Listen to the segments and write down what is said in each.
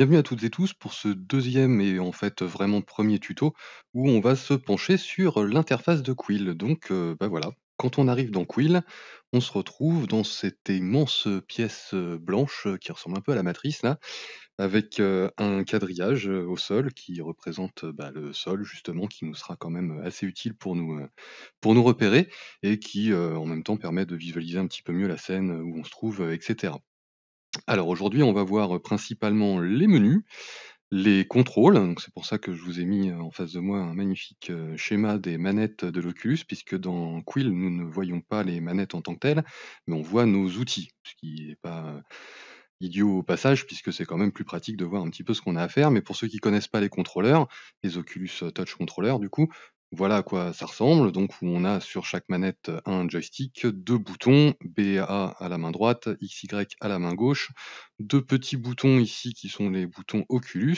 Bienvenue à toutes et tous pour ce deuxième et en fait vraiment premier tuto où on va se pencher sur l'interface de Quill. Donc euh, bah voilà, quand on arrive dans Quill, on se retrouve dans cette immense pièce euh, blanche euh, qui ressemble un peu à la matrice là, avec un quadrillage au sol qui représente bah, le sol justement qui nous sera quand même assez utile pour nous, pour nous repérer et qui en même temps permet de visualiser un petit peu mieux la scène où on se trouve, etc. Alors aujourd'hui, on va voir principalement les menus, les contrôles. Donc c'est pour ça que je vous ai mis en face de moi un magnifique schéma des manettes de l'Oculus, puisque dans Quill, nous ne voyons pas les manettes en tant que telles, mais on voit nos outils, ce qui n'est pas idiot au passage, puisque c'est quand même plus pratique de voir un petit peu ce qu'on a à faire. Mais pour ceux qui ne connaissent pas les contrôleurs, les Oculus Touch Controller, du coup, voilà à quoi ça ressemble, donc où on a sur chaque manette euh, un joystick, deux boutons, A à la main droite, XY à la main gauche, deux petits boutons ici qui sont les boutons Oculus,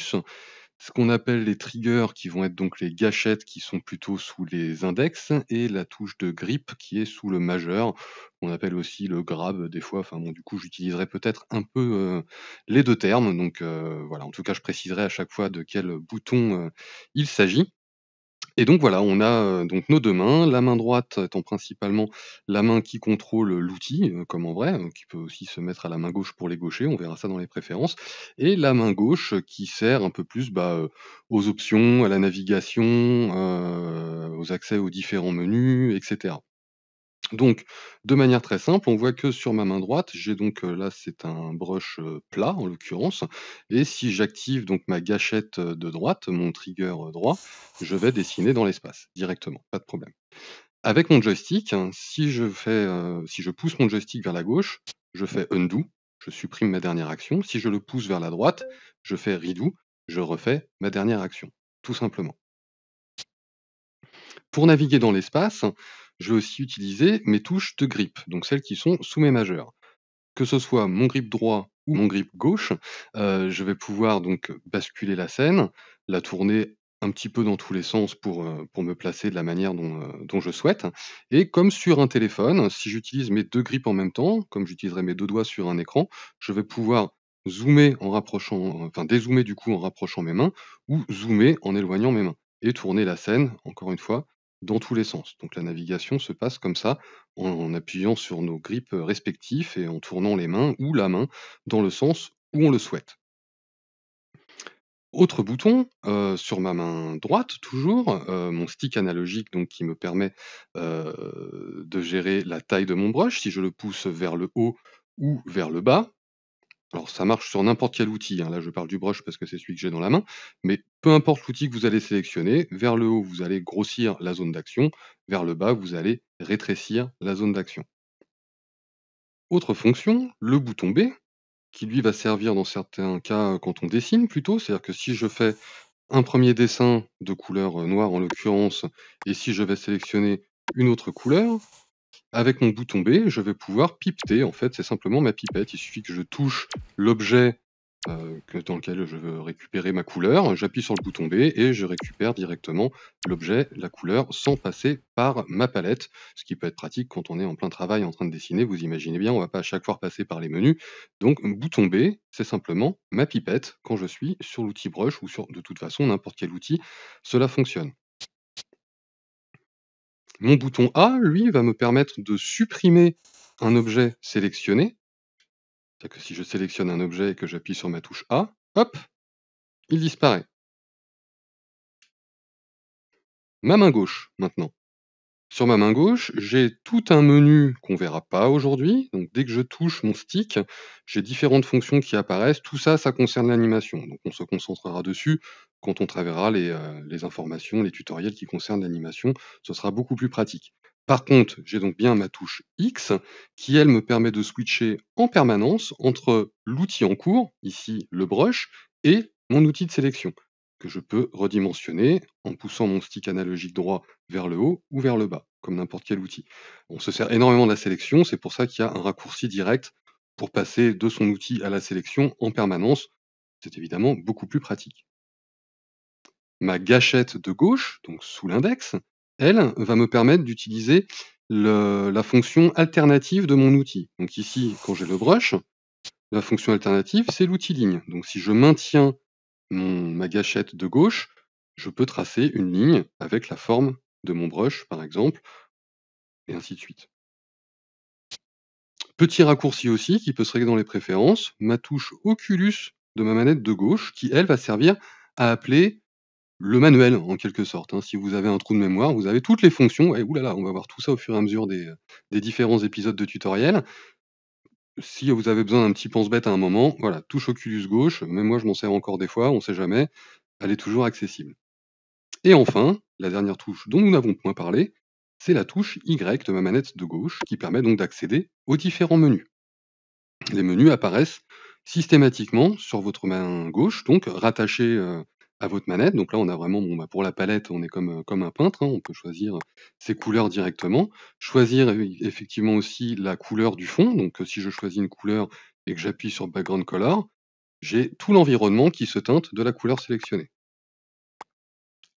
ce qu'on appelle les triggers qui vont être donc les gâchettes qui sont plutôt sous les index et la touche de grip qui est sous le majeur, on appelle aussi le grab des fois, enfin bon du coup j'utiliserai peut-être un peu euh, les deux termes, donc euh, voilà en tout cas je préciserai à chaque fois de quel bouton il s'agit. Et donc voilà, on a donc nos deux mains, la main droite étant principalement la main qui contrôle l'outil, comme en vrai, hein, qui peut aussi se mettre à la main gauche pour les gauchers, on verra ça dans les préférences, et la main gauche qui sert un peu plus bah, aux options, à la navigation, aux accès aux différents menus, etc. Donc, de manière très simple, on voit que sur ma main droite, j'ai donc euh, là, c'est un brush euh, plat en l'occurrence, et si j'active donc ma gâchette euh, de droite, mon trigger droit, je vais dessiner dans l'espace directement, pas de problème. Avec mon joystick, hein, si je fais, si je pousse mon joystick vers la gauche, je fais undo, je supprime ma dernière action. Si je le pousse vers la droite, je fais redo, je refais ma dernière action, tout simplement. Pour naviguer dans l'espace, je vais aussi utiliser mes touches de grip, donc celles qui sont sous mes majeurs. Que ce soit mon grip droit ou mon grip gauche, euh, je vais pouvoir donc basculer la scène, la tourner un petit peu dans tous les sens pour, euh, me placer de la manière dont, euh, dont je souhaite. Et comme sur un téléphone, si j'utilise mes deux grips en même temps, comme j'utiliserai mes deux doigts sur un écran, je vais pouvoir zoomer en rapprochant, enfin dézoomer du coup en rapprochant mes mains, ou zoomer en éloignant mes mains, et tourner la scène, encore une fois, dans tous les sens. Donc la navigation se passe comme ça, en, appuyant sur nos grips euh, respectifs et en tournant les mains ou la main dans le sens où on le souhaite. Autre bouton euh, sur ma main droite, toujours euh, mon stick analogique donc qui me permet de gérer la taille de mon brush. Si je le pousse vers le haut ou vers le bas, alors ça marche sur n'importe quel outil, hein. là je parle du brush parce que c'est celui que j'ai dans la main, mais peu importe l'outil que vous allez sélectionner, vers le haut vous allez grossir la zone d'action, vers le bas vous allez rétrécir la zone d'action. Autre fonction, le bouton B, qui lui va servir dans certains cas euh, quand on dessine plutôt, c'est-à-dire que si je fais un premier dessin de couleur euh, noire en l'occurrence, et si je vais sélectionner une autre couleur, avec mon bouton B, je vais pouvoir pipeter. En fait, c'est simplement ma pipette. Il suffit que je touche l'objet euh, dans lequel je veux récupérer ma couleur. J'appuie sur le bouton B et je récupère directement l'objet, la couleur, sans passer par ma palette. Ce qui peut être pratique quand on est en plein travail en train de dessiner. Vous imaginez bien, on ne va pas à chaque fois passer par les menus. Donc, bouton B, c'est simplement ma pipette quand je suis sur l'outil brush ou sur, de toute façon, n'importe quel outil. Cela fonctionne. Mon bouton A, lui, va me permettre de supprimer un objet sélectionné. C'est-à-dire que si je sélectionne un objet et que j'appuie sur ma touche A, hop, il disparaît. Ma main gauche, maintenant. Sur ma main gauche, j'ai tout un menu qu'on verra pas aujourd'hui. Donc dès que je touche mon stick, j'ai différentes fonctions qui apparaissent. Tout ça, ça concerne l'animation. Donc on se concentrera dessus quand on traversera les, euh, les informations, les tutoriels qui concernent l'animation. Ce sera beaucoup plus pratique. Par contre, j'ai donc bien ma touche X qui, elle, me permet de switcher en permanence entre l'outil en cours, ici le brush, et mon outil de sélection que je peux redimensionner en poussant mon stick analogique droit vers le haut ou vers le bas, comme n'importe quel outil. On se sert énormément de la sélection, c'est pour ça qu'il y a un raccourci direct pour passer de son outil à la sélection en permanence. C'est évidemment beaucoup plus pratique. Ma gâchette de gauche, donc sous l'index, elle va me permettre d'utiliser la fonction alternative de mon outil. Donc ici, quand j'ai le brush, la fonction alternative, c'est l'outil ligne. Donc si je maintiens ma gâchette de gauche, je peux tracer une ligne avec la forme de mon brush, par exemple, et ainsi de suite. Petit raccourci aussi qui peut se régler dans les préférences, ma touche Oculus de ma manette de gauche, qui elle va servir à appeler le manuel en quelque sorte. Hein. Si vous avez un trou de mémoire, vous avez toutes les fonctions. Et oulala, on va voir tout ça au fur et à mesure des, des différents épisodes de tutoriel si vous avez besoin d'un petit pense-bête à un moment, voilà, touche Oculus gauche, mais moi je m'en sers encore des fois, on ne sait jamais, elle est toujours accessible. Et enfin, la dernière touche dont nous n'avons point parlé, c'est la touche Y de ma manette de gauche qui permet donc d'accéder aux différents menus. Les menus apparaissent systématiquement sur votre main gauche, donc rattachés euh, à votre manette. Donc là, on a vraiment, bon, bah, pour la palette, on est comme, euh, comme un peintre, hein. on peut choisir euh, ses couleurs directement, choisir euh, effectivement aussi la couleur du fond. Donc si je choisis une couleur et que j'appuie sur Background Color, j'ai tout l'environnement qui se teinte de la couleur sélectionnée.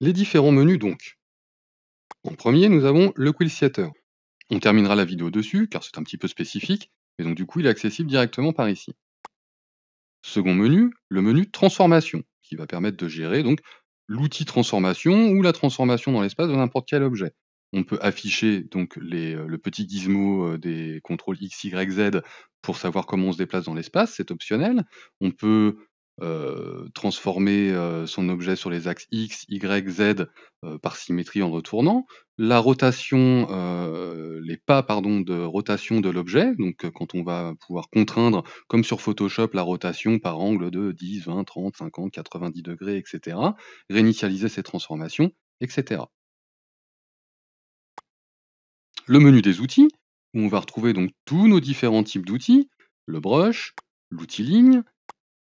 Les différents menus donc. En premier, nous avons le quill Theater. On terminera la vidéo dessus, car c'est un petit peu spécifique, et donc du coup, il est accessible directement par ici. Second menu, le menu Transformation qui va permettre de gérer donc l'outil transformation ou la transformation dans l'espace de n'importe quel objet. On peut afficher donc les, euh, le petit gizmo euh, des contrôles X, Y, Z pour savoir comment on se déplace dans l'espace, c'est optionnel. On peut euh, transformer euh, son objet sur les axes X, Y, Z euh, par symétrie en retournant, la rotation, les pas pardon, de rotation de l'objet, donc quand on va pouvoir contraindre, comme sur Photoshop, la rotation par angle de 10, 20, 30, 50, 90 degrés, etc., réinitialiser ces transformations, etc. Le menu des outils, où on va retrouver donc tous nos différents types d'outils, le brush, l'outil ligne,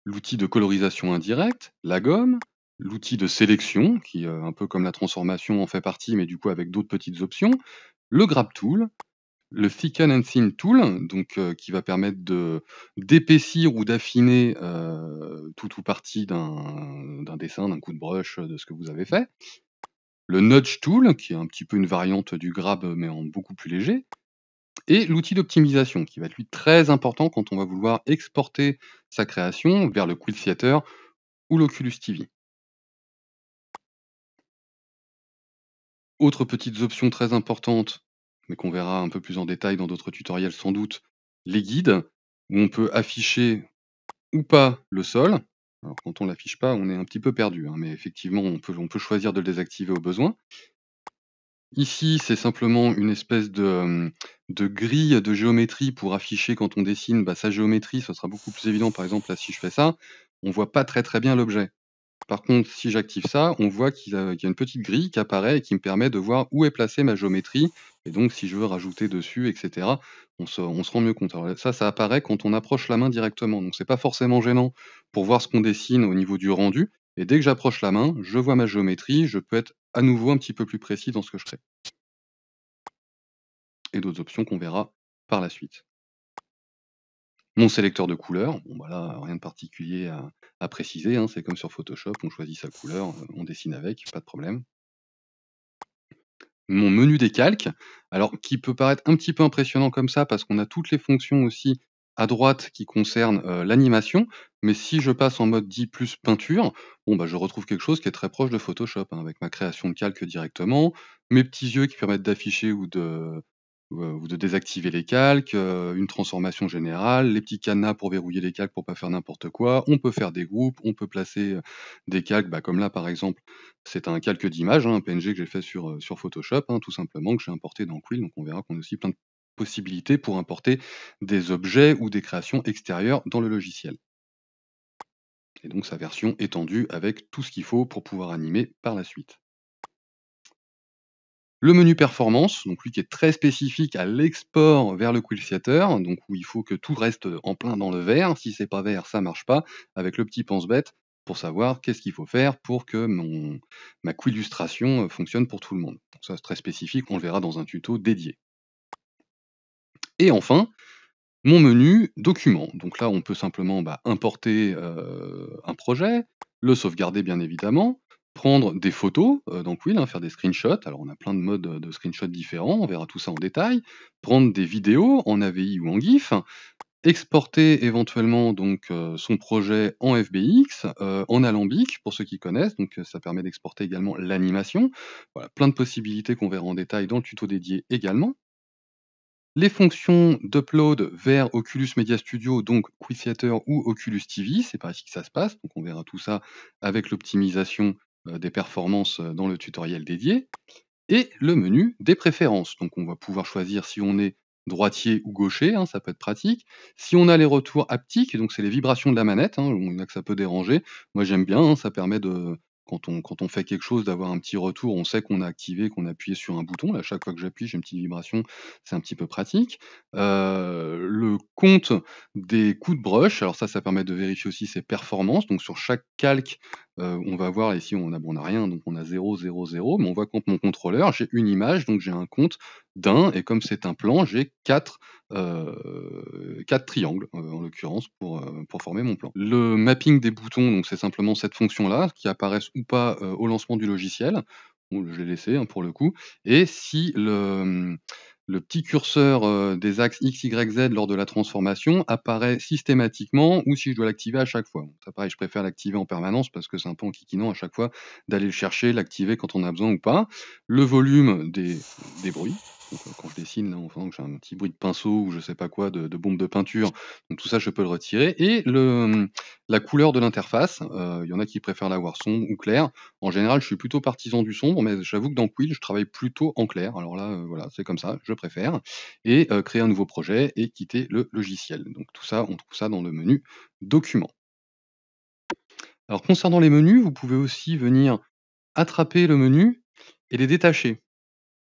l'outil de colorisation indirecte, la gomme, l'outil de sélection, qui euh, un peu comme la transformation en fait partie, mais du coup avec d'autres petites options, le Grab Tool, le Thicken and Thin Tool, donc, euh, qui va permettre de, d'épaissir ou d'affiner euh, tout ou partie d'un, d'un dessin, d'un coup de brush, de ce que vous avez fait, le Nudge Tool, qui est un petit peu une variante du Grab, mais en beaucoup plus léger, et l'outil d'optimisation, qui va être lui très important quand on va vouloir exporter sa création vers le Quill Theater ou l'Oculus TV. Autres petites options très importantes, mais qu'on verra un peu plus en détail dans d'autres tutoriels sans doute, les guides, où on peut afficher ou pas le sol. Alors quand on l'affiche pas, on est un petit peu perdu, hein, mais effectivement, on peut, on peut choisir de le désactiver au besoin. Ici, c'est simplement une espèce de, grille de géométrie pour afficher quand on dessine, bah, sa géométrie, ce sera beaucoup plus évident. Par exemple, là, si je fais ça, on voit pas très, très bien l'objet. Par contre, si j'active ça, on voit qu'il y a une petite grille qui apparaît et qui me permet de voir où est placée ma géométrie et donc si je veux rajouter dessus etc, on se on se rend mieux compte. Alors ça, ça apparaît quand on approche la main directement, donc c'est pas forcément gênant pour voir ce qu'on dessine au niveau du rendu. Et dès que j'approche la main, je vois ma géométrie, je peux être à nouveau un petit peu plus précis dans ce que je crée. Et d'autres options qu'on verra par la suite. Mon sélecteur de couleurs, bon bah rien de particulier à, préciser, hein, c'est comme sur Photoshop, on choisit sa couleur, euh, on dessine avec, pas de problème. Mon menu des calques, alors qui peut paraître un petit peu impressionnant comme ça, parce qu'on a toutes les fonctions aussi à droite qui concerne l'animation, mais si je passe en mode 10 plus peinture, bon bah je retrouve quelque chose qui est très proche de Photoshop, hein, avec ma création de calque directement, mes petits yeux qui permettent d'afficher ou de, ou de désactiver les calques, une transformation générale, les petits cadenas pour verrouiller les calques pour pas faire n'importe quoi. On peut faire des groupes, on peut placer des calques, bah comme là par exemple, c'est un calque d'image, hein, un PNG que j'ai fait sur, sur Photoshop, hein, tout simplement, que j'ai importé dans Quill, donc on verra qu'on a aussi plein de possibilité pour importer des objets ou des créations extérieures dans le logiciel. Et donc sa version étendue avec tout ce qu'il faut pour pouvoir animer par la suite. Le menu performance, donc lui qui est très spécifique à l'export vers le quilciateur, donc où il faut que tout reste en plein dans le vert. Si c'est pas vert, ça marche pas. Avec le petit pense-bête pour savoir qu'est-ce qu'il faut faire pour que mon, ma quillustration euh, fonctionne pour tout le monde. Donc ça c'est très spécifique, on le verra dans un tuto dédié. Et enfin, mon menu document. Donc là, on peut simplement bah, importer euh, un projet, le sauvegarder bien évidemment, prendre des photos, euh, donc oui, faire des screenshots, alors on a plein de modes de screenshots différents, on verra tout ça en détail, prendre des vidéos en AVI ou en GIF, exporter éventuellement donc euh, son projet en FBX, en alambic pour ceux qui connaissent, donc ça permet d'exporter également l'animation. Voilà, plein de possibilités qu'on verra en détail dans le tuto dédié également les fonctions d'upload vers Oculus Media Studio, donc Quick Theater ou Oculus TV, c'est par ici que ça se passe, donc on verra tout ça avec l'optimisation euh, des performances euh, dans le tutoriel dédié, et le menu des préférences, donc on va pouvoir choisir si on est droitier ou gaucher, hein, ça peut être pratique. Si on a les retours haptiques, donc c'est les vibrations de la manette, hein, on a que ça peut déranger. Moi j'aime bien, hein, ça permet de, quand on, quand on fait quelque chose, d'avoir un petit retour. On sait qu'on a activé, qu'on a appuyé sur un bouton. Là, chaque fois que j'appuie, j'ai une petite vibration. C'est un petit peu pratique. Euh, le compte des coups de brush. Alors ça, ça permet de vérifier aussi ses performances. Donc sur chaque calque, euh, on va voir ici, on n'a bon, rien, donc on a 0, 0, 0, mais on voit que mon contrôleur, j'ai une image, donc j'ai un compte d'un, et comme c'est un plan, j'ai 4, euh, triangles, euh, en l'occurrence, pour, pour, former mon plan. Le mapping des boutons, donc c'est simplement cette fonction-là, qui apparaissent ou pas au lancement du logiciel, je l'ai laissé hein, pour le coup, et si le hum, le petit curseur euh, des axes X, Y, Z lors de la transformation apparaît systématiquement ou si je dois l'activer à chaque fois. Ça je préfère l'activer en permanence parce que c'est un peu enquiquinant à chaque fois d'aller le chercher, l'activer quand on a besoin ou pas. Le volume des bruits, euh, quand je dessine, là, enfin, que j'ai un petit bruit de pinceau ou je sais pas quoi, de, bombe de peinture. Donc tout ça, je peux le retirer. Et hum, la couleur de l'interface, euh, il y en a qui préfèrent l'avoir sombre ou clair. En général, je suis plutôt partisan du sombre, mais j'avoue que dans Quill, je travaille plutôt en clair. Alors là, euh, voilà, c'est comme ça, je préfère. Et créer un nouveau projet et quitter le logiciel. Donc tout ça, on trouve ça dans le menu Documents. Alors concernant les menus, vous pouvez aussi venir attraper le menu et les détacher.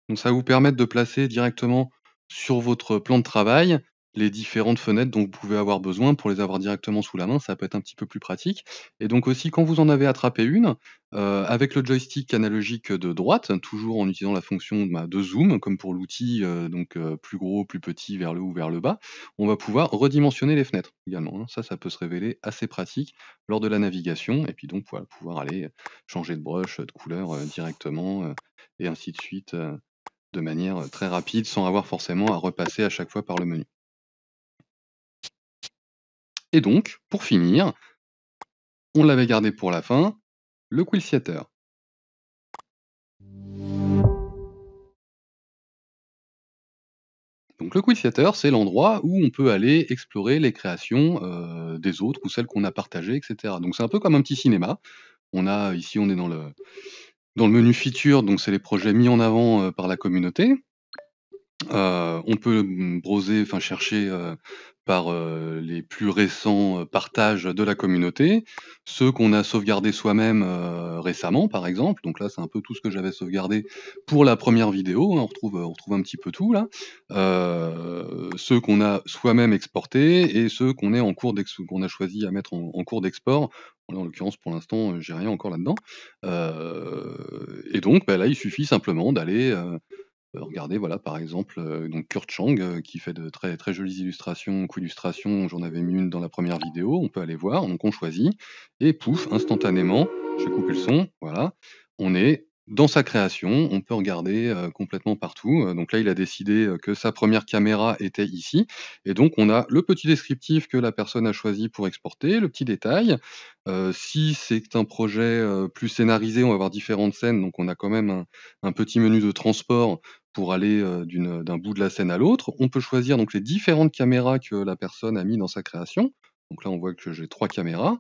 Donc ça va vous permettre de placer directement sur votre plan de travail les différentes fenêtres dont vous pouvez avoir besoin pour les avoir directement sous la main, ça peut être un petit peu plus pratique. Et donc aussi, quand vous en avez attrapé une, euh, avec le joystick analogique de droite, toujours en utilisant la fonction bah, de zoom, comme pour l'outil euh, donc euh, plus gros, plus petit, vers le haut, vers le bas, on va pouvoir redimensionner les fenêtres également. Hein. Ça, ça peut se révéler assez pratique lors de la navigation, et puis donc voilà, pouvoir aller changer de brush, de couleur directement, et ainsi de suite de manière euh, très rapide sans avoir forcément à repasser à chaque fois par le menu. Et donc, pour finir, on l'avait gardé pour la fin, le quill Theater. Donc le quill c'est l'endroit où on peut aller explorer les créations euh, des autres ou celles qu'on a partagées, etc. Donc c'est un peu comme un petit cinéma. On a ici, on est dans le dans le menu feature, donc c'est les projets mis en avant euh, par la communauté. Euh, on peut, mmh, broser, enfin chercher, euh, par, euh, les plus récents, partages de la communauté, ceux qu'on a sauvegardés soi-même, récemment par exemple. Donc là, c'est un peu tout ce que j'avais sauvegardé pour la première vidéo, hein. on retrouve, on retrouve un petit peu tout là. ceux qu'on a soi-même exportés et ceux qu'on est en cours qu'on a choisi à mettre en cours d'export. en l'occurrence, pour l'instant, j'ai rien encore là-dedans. et donc, bah, là, il suffit simplement d'aller, euh, regardez, voilà, par exemple, euh, donc Kurt Chang, euh, qui fait de très, très jolies illustrations, co-illustrations, j'en avais mis une dans la première vidéo, on peut aller voir, donc on choisit, et pouf, instantanément, je coupe le son, voilà, on est dans sa création, on peut regarder euh, complètement partout. Euh, donc là, il a décidé euh, que sa première caméra était ici. Et donc, on a le petit descriptif que la personne a choisi pour exporter, le petit détail. si c'est un projet plus scénarisé, on va avoir différentes scènes. Donc, on a quand même un, petit menu de transport pour aller d'un bout de la scène à l'autre. On peut choisir donc les différentes caméras que la personne a mis dans sa création. Donc là, on voit que j'ai trois caméras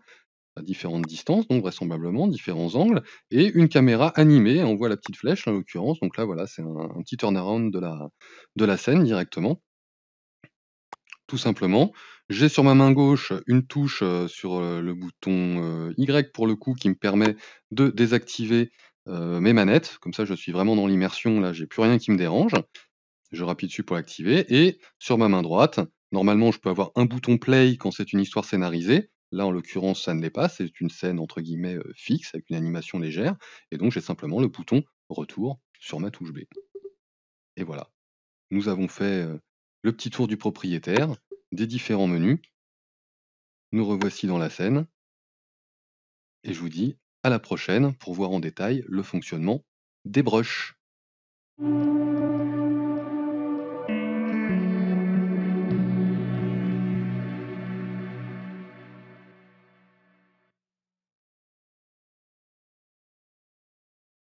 différentes distances, donc vraisemblablement différents angles, et une caméra animée. On voit la petite flèche, en l'occurrence. Donc là, voilà, c'est un, petit turnaround de la, de la scène directement. Tout simplement. J'ai sur ma main gauche une touche euh, sur euh, le bouton euh, Y pour le coup qui me permet de désactiver mes manettes. Comme ça, je suis vraiment dans l'immersion. Là, j'ai plus rien qui me dérange. Je rappuie dessus pour l'activer. Et sur ma main droite, normalement, je peux avoir un bouton play quand c'est une histoire scénarisée. Là, en l'occurrence, ça ne l'est pas. C'est une scène entre guillemets fixe avec une animation légère. Et donc, j'ai simplement le bouton retour sur ma touche B. Et voilà. Nous avons fait le petit tour du propriétaire, des différents menus. Nous revoici dans la scène. Et je vous dis à la prochaine pour voir en détail le fonctionnement des broches.